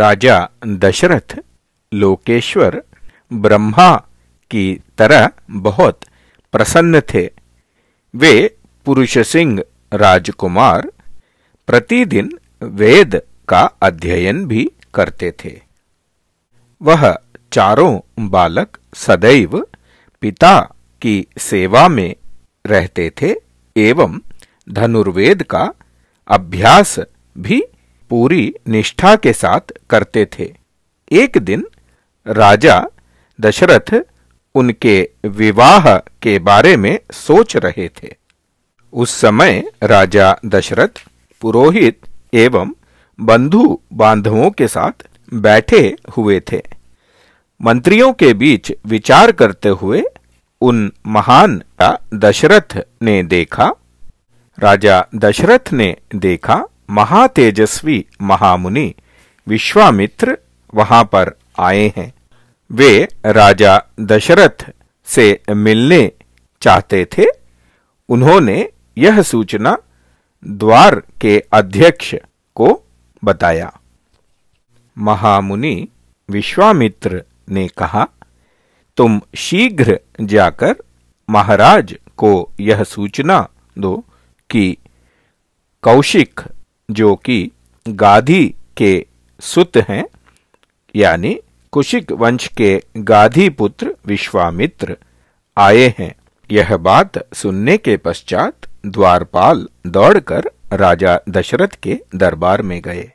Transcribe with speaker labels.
Speaker 1: राजा दशरथ लोकेश्वर ब्रह्मा की तरह बहुत प्रसन्न थे वे पुरुष सिंह राजकुमार प्रतिदिन वेद का अध्ययन भी करते थे वह चारों बालक सदैव पिता की सेवा में रहते थे एवं धनुर्वेद का अभ्यास भी पूरी निष्ठा के साथ करते थे एक दिन राजा दशरथ उनके विवाह के बारे में सोच रहे थे उस समय राजा दशरथ पुरोहित एवं बंधु बांधवों के साथ बैठे हुए थे मंत्रियों के बीच विचार करते हुए उन महान दशरथ ने देखा राजा दशरथ ने देखा महातेजस्वी महामुनि विश्वामित्र वहां पर आए हैं वे राजा दशरथ से मिलने चाहते थे उन्होंने यह सूचना द्वार के अध्यक्ष को बताया महामुनि विश्वामित्र ने कहा तुम शीघ्र जाकर महाराज को यह सूचना दो कि कौशिक जो कि गाधी के सुत हैं यानी कुशिक वंश के गाधी पुत्र विश्वामित्र आए हैं यह बात सुनने के पश्चात द्वारपाल दौड़कर राजा दशरथ के दरबार में गए